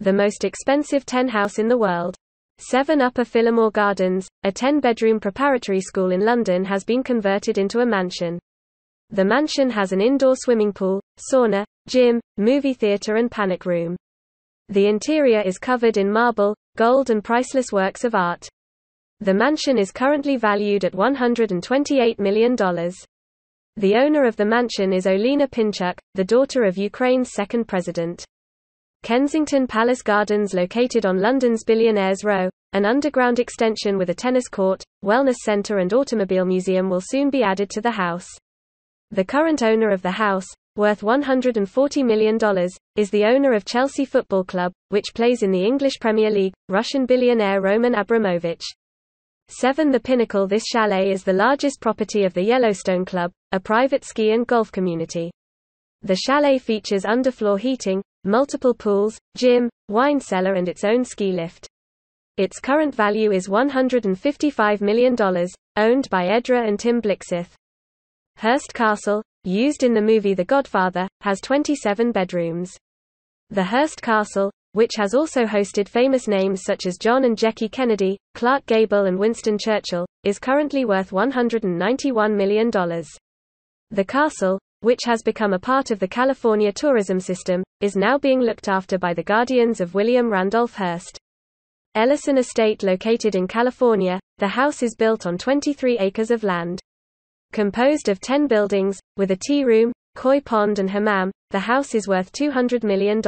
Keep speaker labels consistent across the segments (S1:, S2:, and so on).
S1: The most expensive 10 house in the world 7 Upper Fillmore Gardens, a 10-bedroom preparatory school in London has been converted into a mansion. The mansion has an indoor swimming pool, sauna, gym, movie theatre and panic room. The interior is covered in marble, gold and priceless works of art. The mansion is currently valued at $128 million. The owner of the mansion is Olina Pinchuk, the daughter of Ukraine's second president. Kensington Palace Gardens located on London's Billionaires Row, an underground extension with a tennis court, wellness centre and automobile museum will soon be added to the house. The current owner of the house, worth $140 million, is the owner of Chelsea Football Club, which plays in the English Premier League, Russian billionaire Roman Abramovich. 7 The Pinnacle This chalet is the largest property of the Yellowstone Club, a private ski and golf community. The chalet features underfloor heating, multiple pools, gym, wine cellar and its own ski lift. Its current value is $155 million, owned by Edra and Tim Blixith. Hearst Castle, used in the movie The Godfather, has 27 bedrooms. The Hearst Castle, which has also hosted famous names such as John and Jackie Kennedy, Clark Gable and Winston Churchill, is currently worth $191 million. The castle, which has become a part of the California tourism system, is now being looked after by the guardians of William Randolph Hearst. Ellison Estate located in California, the house is built on 23 acres of land. Composed of 10 buildings, with a tea room, koi pond and hammam, the house is worth $200 million.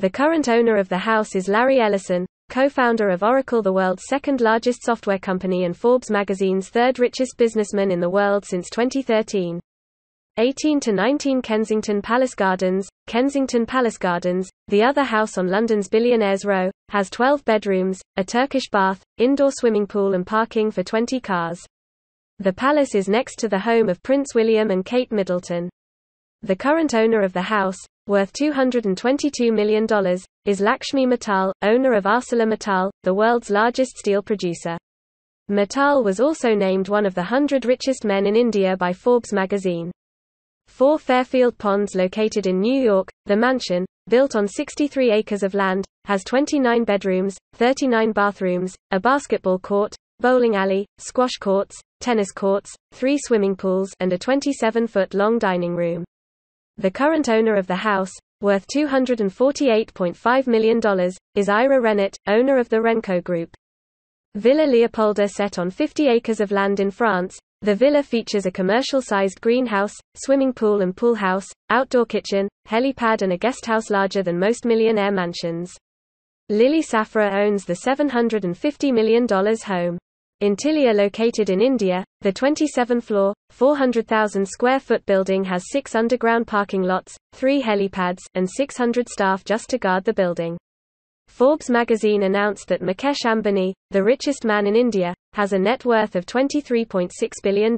S1: The current owner of the house is Larry Ellison, co-founder of Oracle the world's second largest software company and Forbes magazine's third richest businessman in the world since 2013. 18 to 19 Kensington Palace Gardens, Kensington Palace Gardens, the other house on London's Billionaires Row, has 12 bedrooms, a Turkish bath, indoor swimming pool and parking for 20 cars. The palace is next to the home of Prince William and Kate Middleton. The current owner of the house, worth $222 million, is Lakshmi Mittal, owner of ArcelorMittal, the world's largest steel producer. Mittal was also named one of the 100 richest men in India by Forbes magazine. Four Fairfield ponds located in New York, the mansion, built on 63 acres of land, has 29 bedrooms, 39 bathrooms, a basketball court, bowling alley, squash courts, tennis courts, three swimming pools and a 27-foot long dining room. The current owner of the house, worth $248.5 million, is Ira Rennett, owner of the Renko Group. Villa Leopolda set on 50 acres of land in France, the villa features a commercial-sized greenhouse, swimming pool and pool house, outdoor kitchen, helipad and a guesthouse larger than most millionaire mansions. Lily Safra owns the $750 million home. In Tilia, located in India, the 27th floor, 400,000 square foot building has six underground parking lots, three helipads, and 600 staff just to guard the building. Forbes magazine announced that Mukesh Ambani, the richest man in India, has a net worth of $23.6 billion.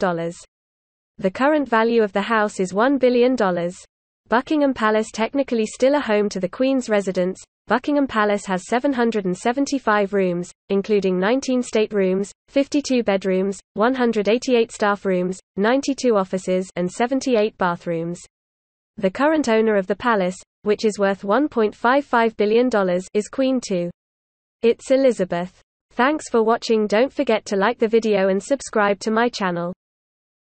S1: The current value of the house is $1 billion. Buckingham Palace technically still a home to the Queen's residence, Buckingham Palace has 775 rooms, including 19 state rooms, 52 bedrooms, 188 staff rooms, 92 offices and 78 bathrooms. The current owner of the palace, which is worth $1.55 billion, is Queen 2. It's Elizabeth. Thanks for watching don't forget to like the video and subscribe to my channel.